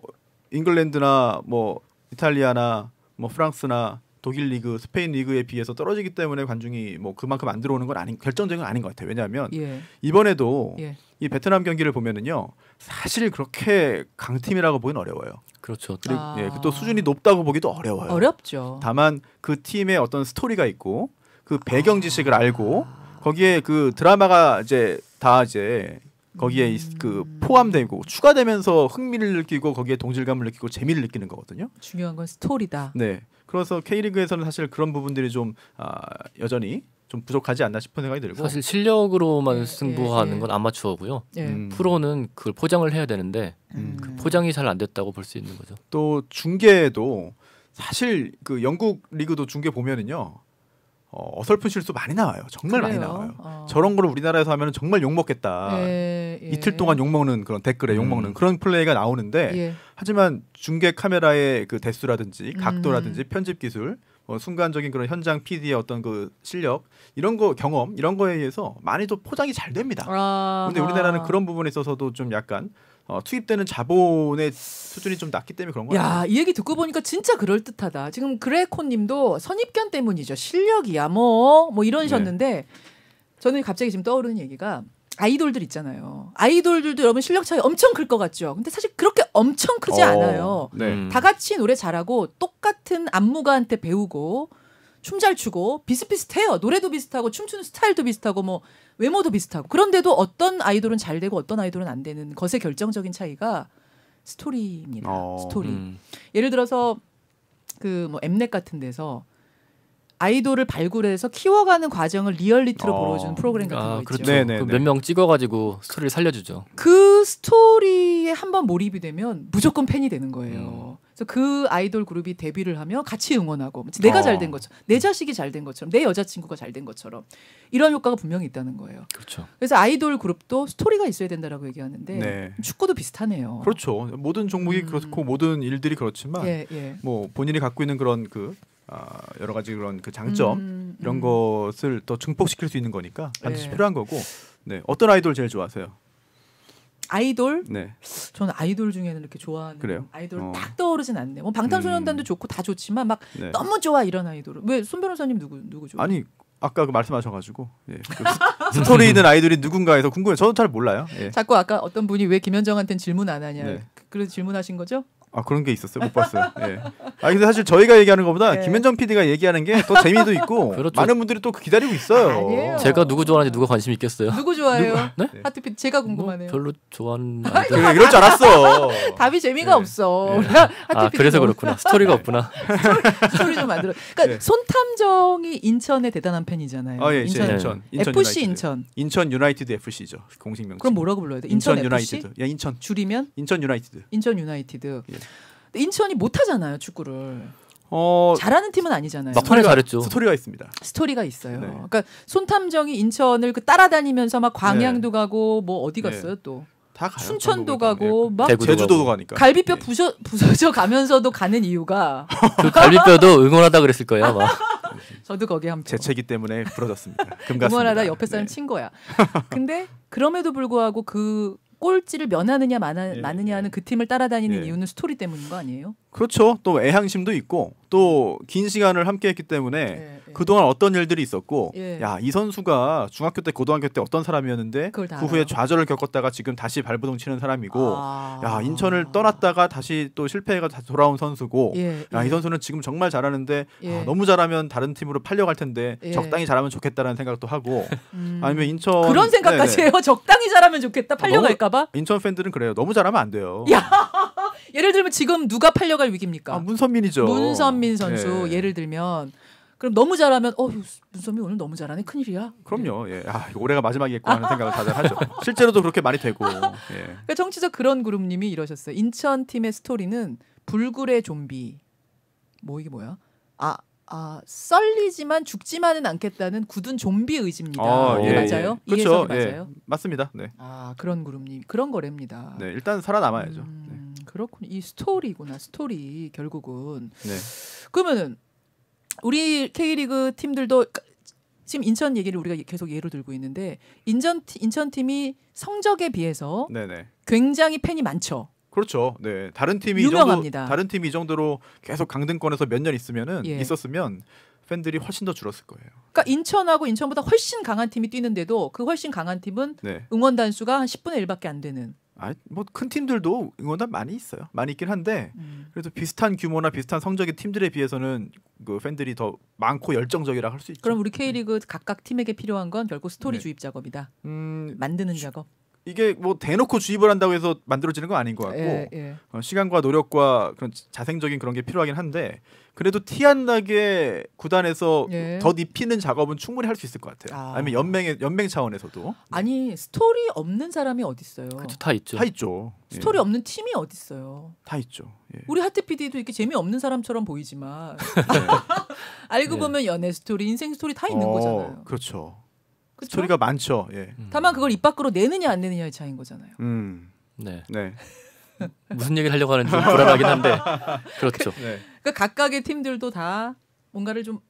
[SPEAKER 2] 잉글랜드나 뭐 이탈리아나 뭐 프랑스나 독일 리그, 스페인 리그에 비해서 떨어지기 때문에 관중이 뭐 그만큼 안 들어오는 건 아닌 결정적인 건 아닌 것 같아요. 왜냐하면 예. 이번에도 예. 이 베트남 경기를 보면은요. 사실 그렇게 강팀이라고 보긴 어려워요. 그렇죠. 그리고 아. 예, 또 수준이 높다고 보기도 어려워요.
[SPEAKER 1] 어렵죠.
[SPEAKER 2] 다만 그 팀의 어떤 스토리가 있고 그 배경 아. 지식을 알고 거기에 그 드라마가 이제 다 이제 거기에 이- 그 음. 포함되고 추가되면서 흥미를 느끼고 거기에 동질감을 느끼고 재미를 느끼는 거거든요.
[SPEAKER 1] 중요한 건 스토리다.
[SPEAKER 2] 네. 그래서 K리그에서는 사실 그런 부분들이 좀 아, 여전히 좀 부족하지 않나 싶은 생각이 들고 사실 실력으로만
[SPEAKER 3] 네, 승부하는 네. 건 아마추어고요. 네. 음. 프로는 그걸 포장을 해야 되는데 음. 음. 그 포장이
[SPEAKER 2] 잘 안 됐다고 볼 수 있는 거죠. 또 중계도 사실 그 영국 리그도 중계 보면은요. 어, 설픈 실수 많이 나와요. 정말 그래요? 많이 나와요. 어. 저런 걸 우리나라에서 하면 정말 욕 먹겠다. 예, 예. 이틀 동안 욕 먹는 그런 댓글에 욕 음. 먹는 그런 플레이가 나오는데 예. 하지만 중계 카메라의 그 대수라든지 음. 각도라든지 음. 편집 기술 어, 순간적인 그런 현장 PD의 어떤 그 실력 이런 거 경험 이런 거에 의해서 많이 또 포장이 잘 됩니다. 아~ 근데 우리나라는 그런 부분에 있어서도 좀 약간 어, 투입되는 자본의 수준이 좀 낮기 때문에 그런 거예요. 야,
[SPEAKER 1] 이 얘기 듣고 보니까 진짜 그럴 듯하다. 지금 그레코님도 선입견 때문이죠. 실력이야 뭐뭐 뭐 이러셨는데 네. 저는 갑자기 지금 떠오르는 얘기가 아이돌들 있잖아요. 아이돌들도 여러분 실력 차이 엄청 클 것 같죠. 근데 사실 그렇게 엄청 크지 어, 않아요. 네. 음. 다 같이 노래 잘하고 똑같은 안무가한테 배우고 춤 잘 추고 비슷비슷해요. 노래도 비슷하고 춤추는 스타일도 비슷하고 뭐 외모도 비슷하고 그런데도 어떤 아이돌은 잘 되고 어떤 아이돌은 안 되는 것의 결정적인 차이가 스토리입니다. 어, 스토리. 음. 예를 들어서 그 뭐 엠넷 같은 데서 아이돌을 발굴해서 키워가는 과정을 리얼리티로 어. 보여주는 프로그램 같은 아, 거 있죠. 그렇죠.
[SPEAKER 3] 네, 몇명 찍어가지고 스토리를 살려주죠.
[SPEAKER 1] 그 스토리에 한번 몰입이 되면 무조건 팬이 되는 거예요. 음. 그래서 그 아이돌 그룹이 데뷔를 하며 같이 응원하고 내가 어. 아. 잘된 것처럼 내 자식이 잘 된 것처럼 내 여자친구가 잘 된 것처럼 이런 효과가 분명히 있다는 거예요. 그렇죠. 그래서 아이돌 그룹도 스토리가 있어야 된다라고 얘기하는데 네. 축구도 비슷하네요. 그렇죠. 모든
[SPEAKER 2] 종목이 음. 그렇고 모든 일들이 그렇지만 예, 예. 뭐 본인이 갖고 있는 그런 그 어, 여러 가지 그런 그 장점 음, 음. 이런 것을 더 증폭시킬 수 있는 거니까 반드시 네. 필요한 거고 네 어떤 아이돌 제일 좋아하세요?
[SPEAKER 1] 아이돌? 네. 저는 아이돌 중에는 이렇게 좋아하는 그래요? 아이돌 어. 딱 떠오르진 않네요. 뭐 방탄소년단도 음. 좋고 다 좋지만 막 네. 너무 좋아 이런 아이돌은 왜손 변호사님 누구 누구 좋아?
[SPEAKER 2] 아니 아까 그 말씀하셔가지고 예. 그 스토리 있는 아이돌이 누군가에서 궁금해. 저도 잘 몰라요. 예. 자꾸
[SPEAKER 1] 아까 어떤 분이 왜김현정한테 질문 안 하냐 네. 그런 질문하신 거죠?
[SPEAKER 2] 아 그런 게 있었어요. 못 봤어요. 예. 아 근데 사실 저희가 얘기하는 것보다 네. 김현정 PD가 얘기하는 게 더
[SPEAKER 1] 재미도 있고
[SPEAKER 2] 그렇죠. 많은 분들이 또 그 기다리고 있어요. 아, 아니에요.
[SPEAKER 1] 제가
[SPEAKER 3] 누구 좋아하는지 누가 관심 있겠어요? 누구 좋아해요? 누... 네?
[SPEAKER 1] 네. 하트핏 제가 궁금하네요. 뭐 별로 좋아하는 그래, 이럴 줄 알았어. 답이 재미가 네. 없어. 네. 아 그래서 그렇구나. 스토리가 없구나. 스토리, 좀 만들어. 그러니까 네. 손탐정이 인천의 대단한 팬이잖아요. 아, 예, 인천, 인천, 네. 인천, FC 인천.
[SPEAKER 2] 인천 유나이티드 FC죠. 공식 명칭. 그럼 뭐라고 불러야 돼? 인천, 인천 유나이티드. 야 인천. 줄이면? 인천 유나이티드.
[SPEAKER 1] 인천 유나이티드. 예. 인천이 못하잖아요 축구를. 어... 잘하는 팀은 아니잖아요. 막판에 잘했죠. 스토리가 있습니다. 스토리가 있어요. 네. 그러니까 손탐정이 인천을 그 따라다니면서 막 광양도 네. 가고 뭐 어디 네. 갔어요 또. 다 가요. 충천도 가고 네. 막 제주도도 가니까 갈비뼈 네. 부서 부서져 가면서도 가는 이유가 그 갈비뼈도
[SPEAKER 2] 응원하다 그랬을 거예요. 막.
[SPEAKER 1] 저도 거기에 함
[SPEAKER 2] 재채기 때문에 부러졌습니다. 금갔습니다. 응원하다 옆에 사람
[SPEAKER 1] 네. 친 거야. 근데 그럼에도 불구하고 그 꼴찌를 면하느냐 예, 마느냐 하는 예. 그 팀을 따라다니는 예. 이유는 스토리 때문인 거 아니에요?
[SPEAKER 2] 그렇죠. 또 애향심도 있고 또 긴 시간을 함께했기 때문에 네, 네. 그동안 어떤 일들이 있었고 예. 야이 선수가 중학교 때 고등학교 때 어떤 사람이었는데 그 후에 좌절을 겪었다가 지금 다시 발버둥 치는 사람이고 아. 야 인천을 떠났다가 다시 또 실패해가 돌아온 선수고 예, 야이 예. 선수는 지금 정말 잘하는데 아, 예. 너무 잘하면 다른 팀으로 팔려갈 텐데 적당히 잘하면 좋겠다라는 생각도 하고 음. 아니면 인천 그런 생각까지 네, 네. 해요
[SPEAKER 1] 적당히 잘하면 좋겠다 팔려갈까봐
[SPEAKER 2] 인천 팬들은 그래요 너무 잘하면 안 돼요.
[SPEAKER 1] 예를 들면 지금 누가 팔려갈 위기입니까? 아, 문선민이죠. 문선민 선수 예. 를 들면 그럼 너무 잘하면 어 문선민 오늘 너무 잘하네 큰일이야. 그럼요. 네. 예. 아 올해가 마지막이겠구나 하는 생각을
[SPEAKER 2] 다들 하죠. 실제로도 그렇게 많이 되고. 예. 그러니까
[SPEAKER 1] 정치자 그런 그룹님이 이러셨어요. 인천 팀의 스토리는 불굴의 좀비. 뭐 이게 뭐야? 아 아, 썰리지만 죽지만은 않겠다는 굳은 좀비 의지입니다. 아, 예, 예, 맞아요? 그렇죠. 예. 그렇죠. 맞아요? 예.
[SPEAKER 2] 맞습니다. 네.
[SPEAKER 1] 아 그런 그룹님 그런 거랍니다.
[SPEAKER 2] 네 일단 살아남아야죠. 음...
[SPEAKER 1] 네. 음. 그렇군. 요이 스토리구나. 스토리 결국은. 네. 그러면은 우리 K리그 팀들도 그 지금 인천 얘기를 우리가 계속 예로 들고 있는데 인천 인천 팀이 성적에 비해서 네네. 굉장히 팬이 많죠.
[SPEAKER 2] 그렇죠. 네, 다른 팀이 유명합니다. 정도, 다른 팀이 이 정도로 계속 강등권에서 몇 년 있으면은 예. 있었으면
[SPEAKER 1] 팬들이 훨씬 더 줄었을 거예요. 그러니까 인천하고 인천보다 훨씬 강한 팀이 뛰는데도 그 훨씬 강한 팀은 네. 응원단 수가 한 10분의 1밖에 안 되는. 아뭐큰 팀들도 응원단 많이 있어요.
[SPEAKER 2] 많이 있긴 한데 음. 그래도 비슷한 규모나 비슷한 성적의 팀들에 비해서는 그 팬들이 더 많고 열정적이라 할 수 있죠.
[SPEAKER 1] 그럼 우리 K리그 음. 각각 팀에게 필요한 건 결국 스토리 네. 주입 작업이다. 음, 만드는 주, 작업.
[SPEAKER 2] 이게 뭐 대놓고 주입을 한다고 해서 만들어지는 건 아닌 것 같고 예, 예. 어, 시간과 노력과 그런 자생적인 그런 게 필요하긴 한데 그래도 티 안 나게 구단에서 예. 더 입히는 작업은 충분히 할 수 있을 것 같아요. 아. 니면 연맹의 연맹 차원에서도 네.
[SPEAKER 1] 아니 스토리 없는 사람이 어디 있어요? 그쵸, 다 있죠. 다 있죠. 예. 스토리 예. 없는 팀이 어디 있어요?
[SPEAKER 2] 다 있죠. 예.
[SPEAKER 1] 우리 하트 PD도 이렇게 재미 없는 사람처럼 보이지만 네. 알고 예. 보면 연애 스토리, 인생 스토리 다 있는 어, 거잖아요.
[SPEAKER 2] 그렇죠. 그쵸? 스토리가 많죠. 예. 음.
[SPEAKER 1] 다만 그걸 입 밖으로 내느냐 안 내느냐의 차이인 거잖아요.
[SPEAKER 2] 음. 네. 네. 무슨 얘기를 하려고
[SPEAKER 3] 하는지
[SPEAKER 1] 불안하긴 한데 그렇죠. 그, 그 각각의 팀들도 다 뭔가를 좀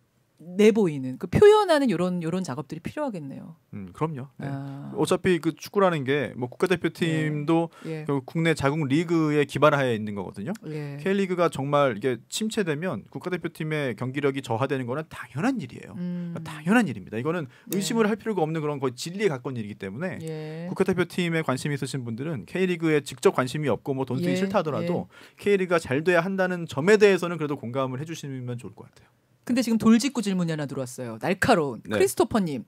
[SPEAKER 1] 내보이는 그 표현하는 이런 요런 작업들이 필요하겠네요. 음 그럼요. 네. 아.
[SPEAKER 2] 어차피 그 축구라는 게 뭐 국가대표팀도 예. 예. 국내 자국 리그에 기반하에 있는 거거든요. 예. K리그가 정말 이게 침체되면 국가대표팀의 경기력이 저하되는 거는 당연한 일이에요. 음. 그러니까 당연한 일입니다. 이거는 네. 의심을 할 필요가 없는 그런 거의 진리에 가까운 일이기 때문에 예. 국가대표팀에 관심이 있으신 분들은 K리그에 직접 관심이 없고 뭐돈 예. 쓰기 싫다 하더라도 예. K리그가 잘 돼야 한다는 점에 대해서는 그래도 공감을 해주시면 좋을 것 같아요.
[SPEAKER 1] 근데 지금 돌직구 질문이 하나 들어왔어요. 날카로운 네. 크리스토퍼님.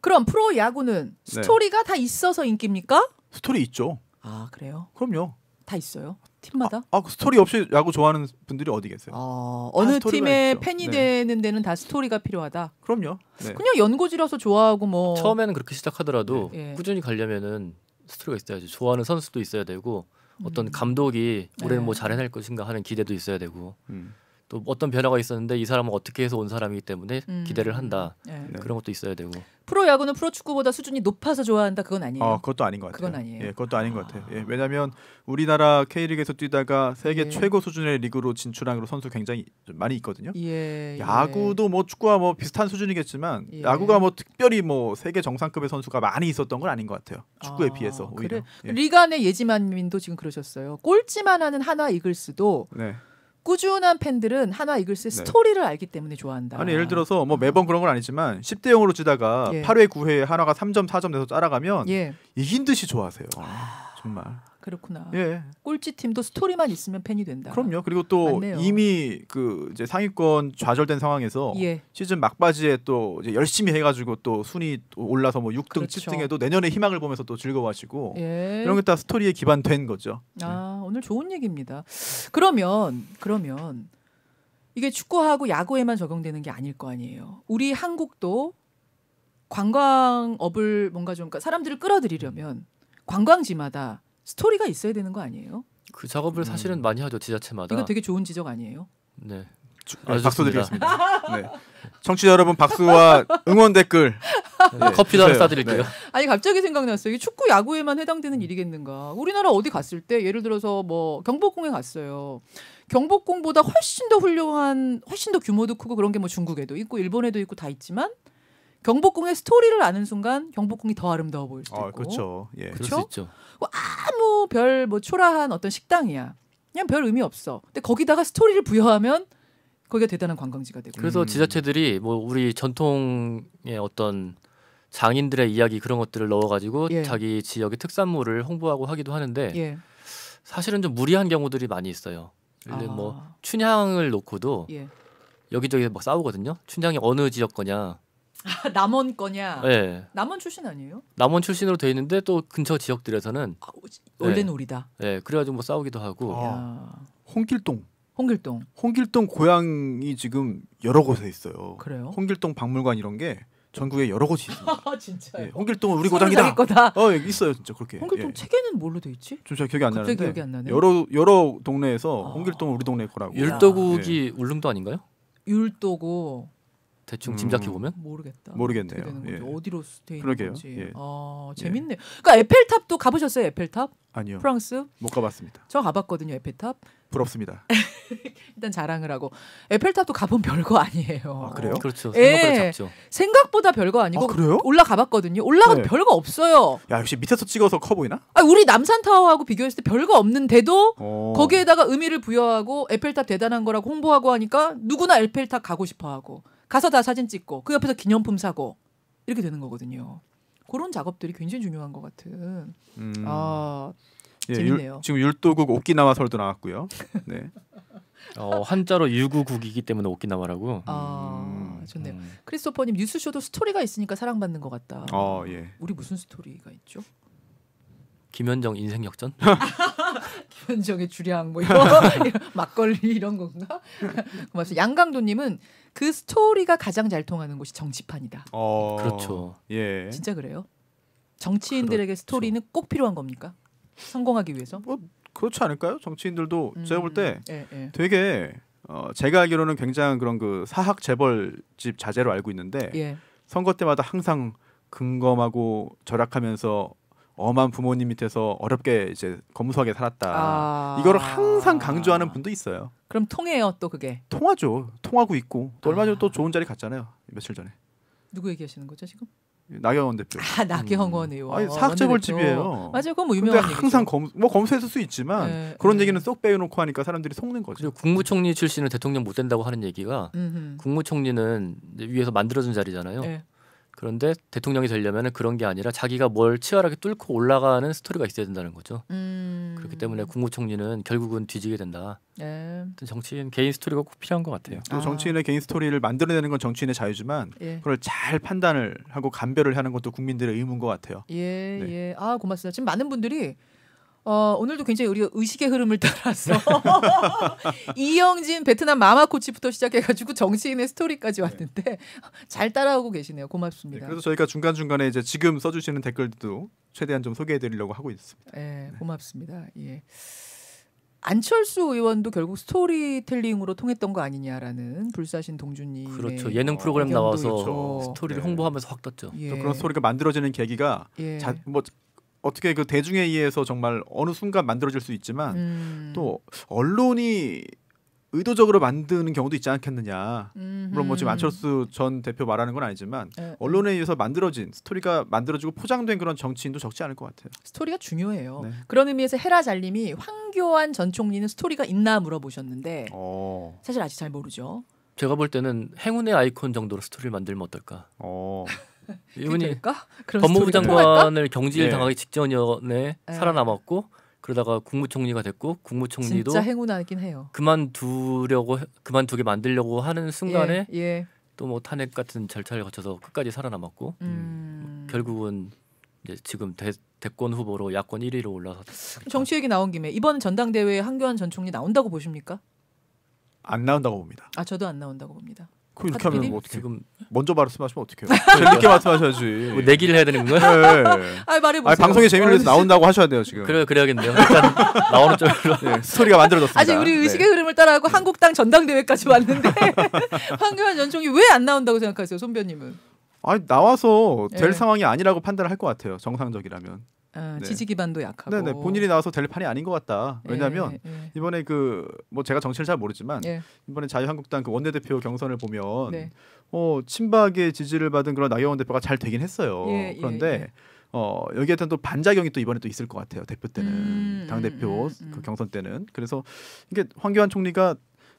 [SPEAKER 1] 그럼 프로 야구는 네. 스토리가 다 있어서 인기입니까?
[SPEAKER 2] 스토리 있죠. 아
[SPEAKER 1] 그래요? 그럼요. 다 있어요. 팀마다? 아,
[SPEAKER 2] 아, 그 스토리 없이 야구 좋아하는 분들이 어디 계세요? 아, 어느 팀의 있죠. 네. 팬이 네.
[SPEAKER 1] 되는 데는 다 스토리가 필요하다. 그럼요. 네. 그냥 연고지라서 좋아하고 뭐 처음에는
[SPEAKER 2] 그렇게 시작하더라도 네.
[SPEAKER 3] 예. 꾸준히 가려면은 스토리가 있어야지. 좋아하는 선수도 있어야 되고 어떤 음. 감독이 올해는 뭐 네. 잘해낼 것인가 하는 기대도 있어야 되고. 음. 또 어떤 변화가 있었는데 이 사람은 어떻게 해서 온 사람이기
[SPEAKER 2] 때문에 음. 기대를 한다 예. 네. 그런 것도 있어야 되고
[SPEAKER 1] 프로 야구는 프로 축구보다 수준이 높아서 좋아한다 그건 아니에요. 어,
[SPEAKER 2] 그것도 아닌 것 같아요. 그건 아니에요. 예, 그것도 아닌 아. 것 같아요. 예, 왜냐하면 우리나라 K리그에서 뛰다가 세계 예. 최고 수준의 리그로 진출한 선수 굉장히 많이 있거든요.
[SPEAKER 1] 예, 예, 야구도
[SPEAKER 2] 뭐 축구와 뭐 비슷한 수준이겠지만 예. 야구가 뭐 특별히 뭐 세계 정상급의 선수가 많이 있었던 건 아닌 것 같아요. 축구에 아, 비해서 오히려 그래.
[SPEAKER 1] 리간의 예지만민도 지금 그러셨어요. 꼴찌만 하는 하나 이글스도. 네. 꾸준한 팬들은 한화 이글스의 네. 스토리를 알기 때문에 좋아한다. 아니 예를
[SPEAKER 2] 들어서 뭐 매번 그런 건 아니지만 10대 0으로 지다가 예. 8회 9회에 한화가 3점 4점 내서 따라가면 예. 이긴 듯이 좋아하세요. 아... 정말.
[SPEAKER 1] 그렇구나. 예. 꼴찌 팀도 스토리만 있으면 팬이 된다. 그럼요.
[SPEAKER 2] 그리고 또 맞네요. 이미 그 이제 상위권 좌절된 상황에서 예. 시즌 막바지에 또 이제 열심히 해가지고 또 순위 올라서 뭐 6등, 그렇죠. 7등에도 내년에 희망을 보면서 또 즐거워하시고 예. 이런 게 다 스토리에 기반된 거죠.
[SPEAKER 1] 예. 아 네. 오늘 좋은 얘기입니다. 그러면 그러면 이게 축구하고 야구에만 적용되는 게 아닐 거 아니에요. 우리 한국도 관광업을 뭔가 좀 그러니까 사람들을 끌어들이려면 관광지마다 스토리가 있어야 되는 거 아니에요?
[SPEAKER 3] 그 작업을 음. 사실은 많이 하죠 지자체마다. 이거 되게
[SPEAKER 1] 좋은 지적 아니에요?
[SPEAKER 3] 네. 아, 박수 드리겠습니다. 네.
[SPEAKER 2] 청취자 여러분 박수와 응원 댓글
[SPEAKER 1] 네, 커피도 하나 싸드릴게요. 네. 아니 갑자기 생각났어요. 이게 축구 야구에만 해당되는 일이겠는가? 우리나라 어디 갔을 때 예를 들어서 뭐 경복궁에 갔어요. 경복궁보다 훨씬 더 훌륭한 훨씬 더 규모도 크고 그런 게 뭐 중국에도 있고 일본에도 있고 다 있지만 경복궁의 스토리를 아는 순간 경복궁이 더 아름다워 보일 수도 아, 있고. 아, 그렇죠. 예. 그렇죠. 아무 별뭐 뭐 초라한 어떤 식당이야. 그냥 별 의미 없어. 근데 거기다가 스토리를 부여하면 거기가 대단한 관광지가 되고. 그래서 음.
[SPEAKER 3] 지자체들이 뭐 우리 전통의 어떤 장인들의 이야기 그런 것들을 넣어가지고 예. 자기 지역의 특산물을 홍보하고 하기도 하는데 예. 사실은 좀 무리한 경우들이 많이 있어요. 근데 뭐 아. 뭐 춘향을 놓고도 예. 여기저기 막 싸우거든요. 춘향이 어느 지역 거냐,
[SPEAKER 1] 아, 남원 거냐? 네. 남원 출신 아니에요?
[SPEAKER 3] 남원 출신으로 돼 있는데 또 근처 지역들에서는 아, 원래 는 네. 우리다. 네. 네, 그래가지고 뭐 싸우기도 하고.
[SPEAKER 1] 아.
[SPEAKER 2] 홍길동. 홍길동. 홍길동 고향이 지금 여러 곳에 있어요. 그래요? 홍길동 박물관 이런 게 전국에 여러 곳이 있습니 진짜요? 예, 홍길동은 우리 고장이다. 거다. 어, 예, 있어요, 진짜 그렇게. 홍길동 예. 체계는
[SPEAKER 1] 뭘로 돼 있지? 좀잘 기억이 안 나는데. 기억이 안 나네. 여러
[SPEAKER 2] 여러 동네에서 아... 홍길동은 우리 동네 거라고. 율도국이 예. 울릉도 아닌가요?
[SPEAKER 1] 율도고 대충 음. 짐작해 보면 모르겠다. 모르겠네요. 예. 어디로 스테이 그러게요. 예. 아 재밌네. 예. 그러니까 에펠탑도 가보셨어요? 에펠탑? 아니요. 프랑스?
[SPEAKER 2] 못 가봤습니다.
[SPEAKER 1] 저 가봤거든요. 에펠탑. 부럽습니다. 일단 자랑을 하고 에펠탑도 가본 별거 아니에요. 아, 그래요? 그렇죠. 예. 생각보다 작죠. 생각보다 별거 아니고 아, 올라가봤거든요. 올라가도 네. 별거 없어요. 야 역시 밑에서 찍어서 커 보이나? 아 우리 남산 타워하고 비교했을 때 별거 없는데도 오. 어. 거기에다가 의미를 부여하고 에펠탑 대단한 거라고 홍보하고 하니까 누구나 에펠탑 가고 싶어하고. 가서 다 사진 찍고 그 옆에서 기념품 사고 이렇게 되는 거거든요. 그런 작업들이 굉장히 중요한 것 같은.
[SPEAKER 2] 음. 아 예, 재밌네요. 율, 지금 율도국 오키나와설도 나왔고요. 네. 어, 한자로 유구국이기 때문에 오키나와라고.
[SPEAKER 1] 아 음, 좋네요. 음. 크리스토퍼님 뉴스쇼도 스토리가 있으니까 사랑받는 것 같다. 어 예. 우리 무슨 스토리가 있죠? 김현정
[SPEAKER 3] 인생 역전?
[SPEAKER 1] 김현정의 주량 뭐 이런 막걸리 이런 건가? 고맙습 양강도님은 그 스토리가 가장 잘 통하는 곳이 정치판이다. 어... 그렇죠. 예. 진짜 그래요? 정치인들에게 그렇죠. 스토리는 꼭 필요한 겁니까? 성공하기 위해서? 뭐
[SPEAKER 2] 그렇지 않을까요? 정치인들도 음, 제가 볼때 예, 예. 되게 어, 제가 알기로는 굉장히 그런 그 사학 재벌집 자제로 알고 있는데 예. 선거 때마다 항상 근검하고 절약하면서 엄한 부모님 밑에서 어렵게 이제 검소하게 살았다. 아... 이거를 항상 강조하는 분도 있어요.
[SPEAKER 1] 그럼 통해요 또 그게?
[SPEAKER 2] 통하죠. 통하고 있고 또 얼마 전에 아... 또 좋은 자리 갔잖아요. 며칠 전에.
[SPEAKER 1] 누구 얘기하시는 거죠 지금? 나경원
[SPEAKER 2] 대표. 아 나경원 음. 의원. 아니, 사학재벌집이에요. 맞아요, 그건 뭐 유명한 근데 항상 검, 뭐 검수했을 수 있지만 네, 그런 네. 얘기는 쏙 빼놓고 하니까 사람들이 속는 거죠. 그리고
[SPEAKER 3] 국무총리 출신은 대통령 못 된다고 하는 얘기가 음흠. 국무총리는 위에서 만들어준 자리잖아요. 네. 그런데 대통령이 되려면 그런 게 아니라 자기가 뭘 치열하게 뚫고 올라가는 스토리가 있어야 된다는 거죠. 음. 그렇기 때문에 국무총리는 결국은 뒤지게 된다. 네.
[SPEAKER 2] 정치인 개인 스토리가 꼭 필요한 것 같아요. 또 아. 정치인의 개인 스토리를 만들어내는 건 정치인의 자유지만 예. 그걸 잘 판단을 하고 감별을 하는 것도 국민들의 의무인 것 같아요.
[SPEAKER 1] 예, 네. 예. 아 고맙습니다. 지금 많은 분들이 어, 오늘도 굉장히 우리가 의식의 흐름을 따라서 이영진 베트남 마마 코치부터 시작해가지고 정치인의 스토리까지 왔는데 네. 잘 따라오고 계시네요. 고맙습니다. 네, 그래서
[SPEAKER 2] 저희가 중간 중간에 이제 지금 써주시는 댓글도 최대한 좀 소개해드리려고 하고 있습니다.
[SPEAKER 1] 예, 네, 고맙습니다. 예. 안철수 의원도 결국 스토리텔링으로 통했던 거 아니냐라는 불사신 동준님 그렇죠
[SPEAKER 2] 예능 어, 프로그램 나와서 있죠. 스토리를 그렇죠. 네. 홍보하면서 확 떴죠. 예. 또 그런 스토리가 만들어지는 계기가 예. 자, 뭐 어떻게 그 대중에 의해서 정말 어느 순간 만들어질 수 있지만 음. 또 언론이 의도적으로 만드는 경우도 있지 않겠느냐. 음흠. 물론 뭐 지금 안철수 전 대표 말하는 건 아니지만 에. 예, 예. 언론에 의해서 만들어진 스토리가 만들어지고 포장된 그런 정치인도 적지 않을 것 같아요.
[SPEAKER 1] 스토리가 중요해요. 네. 그런 의미에서 헤라 잘림이 황교안 전 총리는 스토리가 있나 물어보셨는데 어. 사실 아직 잘 모르죠.
[SPEAKER 3] 제가 볼 때는 행운의 아이콘 정도로 스토리를 만들면 어떨까. 어. 이분이 법무부 장관을 경질 네. 당하기 직전에 네. 살아남았고 그러다가 국무총리가 됐고 국무총리도 진짜 행운하긴 해요. 그만두려고 그만두게 만들려고 하는 순간에 예, 예. 또뭐 탄핵 같은 절차를 거쳐서 끝까지 살아남았고 음. 음. 결국은 이제 지금 대, 권 후보로 야권 1위로 올라서
[SPEAKER 1] 정치 얘기 나온 김에 이번 전당대회에 한교안 전 총리 나온다고 보십니까?
[SPEAKER 2] 안 나온다고 봅니다.
[SPEAKER 1] 아 저도 안 나온다고 봅니다. 그 이렇게 하면 뭐
[SPEAKER 2] 어떻게 지금 먼저 말씀하시면 어떡해요? 재밌게 말씀하셔야지. 뭐 내기를 해야 되는 건가요? 네. 아 말해 보세요. 방송에 재미를 위해서 나온다고 하셔야 돼요 지금. 그래 그래야겠네요. 일단 나오는 쪽으로 네, 스토리가 만들어졌습니다. 아직 우리 네. 의식의 네.
[SPEAKER 1] 흐름을 따라하고 한국당 전당대회까지 왔는데 황교안 연총이 왜 안 나온다고 생각하세요, 손변님은?
[SPEAKER 2] 아니 나와서 될 네. 상황이 아니라고 판단을 할 것 같아요. 정상적이라면.
[SPEAKER 1] 아, 지지 기반도 약하고. 네네 네. 본인이
[SPEAKER 2] 나와서 될 판이 아닌 것 같다. 예, 왜냐하면 예, 예. 이번에 그 뭐 제가 정치를 잘 모르지만 이번에 자유한국당 그 원내대표 경선을 보면 네. 어 친박의 지지를 받은 그런 나경원 대표가 잘 되긴 했어요. 그런데 어 여기에 대한 또 반작용이 또 이번에 또 있을 것 같아요 대표 때는 음, 당 대표 음, 음, 음, 그 경선 때는 그래서 이게 황교안 총리가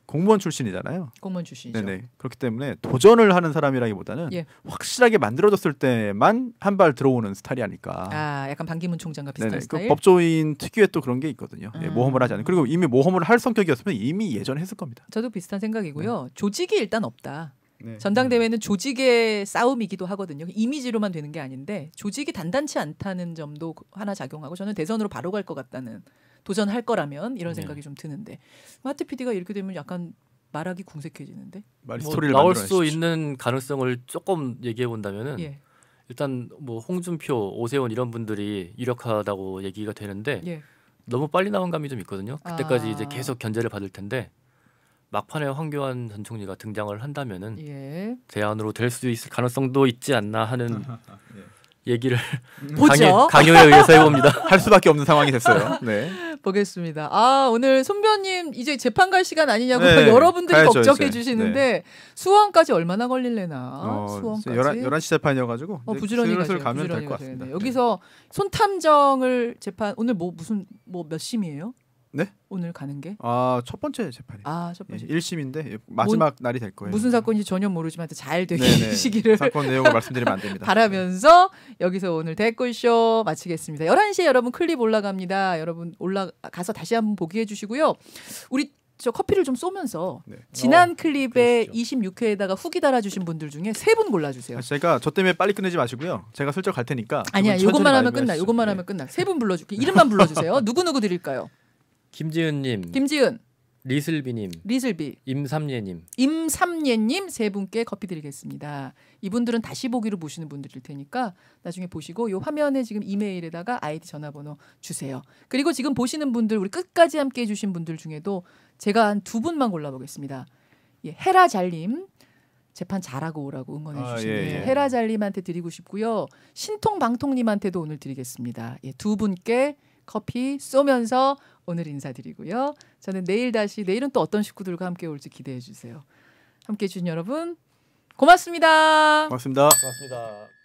[SPEAKER 2] 공무원 출신이잖아요.
[SPEAKER 1] 공무원 출신이죠. 네네.
[SPEAKER 2] 그렇기 때문에 도전을 하는 사람이라기보다는 예. 확실하게 만들어졌을 때만 한 발 들어오는 스타일이 아닐까.
[SPEAKER 1] 아, 약간 반기문 총장과 비슷한 네네. 그 스타일. 그
[SPEAKER 2] 법조인 특유의 또 그런 게 있거든요. 예, 아. 예, 모험을 하지 않는. 그리고 이미 모험을 할 성격이었으면 이미 예전에 했을 겁니다.
[SPEAKER 1] 저도 비슷한 생각이고요. 네. 조직이 일단 없다. 네. 전당대회는 조직의 싸움이기도 하거든요. 이미지로만 되는 게 아닌데 조직이 단단치 않다는 점도 하나 작용하고 저는 대선으로 바로 갈 것 같다는 도전할 거라면 이런 네. 생각이 네. 좀 드는데 마트 PD가 이렇게 되면 약간 말하기 궁색해지는데 뭐 나올 수
[SPEAKER 3] 있는 가능성을 조금 얘기해 본다면은 예. 일단 뭐 홍준표, 오세훈 이런 분들이 유력하다고 얘기가 되는데 예. 너무 빨리 나온 감이 좀 있거든요. 그때까지 아. 이제 계속 견제를 받을 텐데 막판에 황교안 전 총리가 등장을 한다면은 예. 대안으로 될수도 있을 가능성도 있지 않나 하는 예. 얘기를 음. 보죠.
[SPEAKER 1] 강요, 에 의해서 해봅니다. 할 수밖에 없는 상황이 됐어요. 네. 보겠습니다. 아 오늘 손변님 이제 재판 갈 시간 아니냐고 네, 여러분들이 가야죠, 걱정해 이제. 주시는데 네. 수원까지 얼마나 걸릴래나. 어, 수원까지. 11, 시 재판이어가지고 어, 부지런히 가죠. 가면 될 것 같습니다. 여기서 손탐정을 재판 오늘 뭐 무슨 뭐몇 심이에요? 네? 오늘 가는 게?
[SPEAKER 2] 아, 첫 번째 재판이. 아, 첫 번째. 예, 1심인데 예, 마지막 오, 뭐, 날이 될 거예요. 무슨
[SPEAKER 1] 사건인지 전혀 모르지만 잘 되시기를 사건 내용을 말씀드리면 안 됩니다. 바라면서 여기서 오늘 댓글쇼 마치겠습니다. 11시에 여러분 클립 올라갑니다. 여러분 올라가서 다시 한번 보기해 주시고요. 우리 저 커피를 좀 쏘면서 네. 지난 어, 클립에 그러시죠. 26회에다가 후기 달아주신 분들 중에 세 분 골라주세요. 아,
[SPEAKER 2] 제가 저 때문에 빨리 끝내지 마시고요. 제가 슬쩍 갈 테니까 아니야, 이것만 하면 끝나.
[SPEAKER 1] 이것만 네. 하면 끝나. 세 분 불러줄게. 이름만 불러주세요. 누구 누구 드릴까요?
[SPEAKER 2] 김지은님,
[SPEAKER 1] 김지은,
[SPEAKER 3] 리슬비님, 리슬비, 임삼예님,
[SPEAKER 1] 임삼예님 세 분께 커피 드리겠습니다. 이분들은 다시 보기로 보시는 분들일 테니까 나중에 보시고 이 화면에 지금 이메일에다가 아이디 전화번호 주세요. 그리고 지금 보시는 분들 우리 끝까지 함께 해주신 분들 중에도 제가 한 두 분만 골라보겠습니다. 예, 헤라 잘님. 재판 잘하고 오라고 응원해 아, 주시네요. 예, 예. 헤라잘님한테 드리고 싶고요. 신통방통님한테도 오늘 드리겠습니다. 예, 두 분께 커피 쏘면서 오늘 인사드리고요. 저는 내일 다시 내일은 또 어떤 식구들과 함께 올지 기대해 주세요. 함께 해주신 여러분 고맙습니다.
[SPEAKER 2] 고맙습니다.
[SPEAKER 3] 고맙습니다.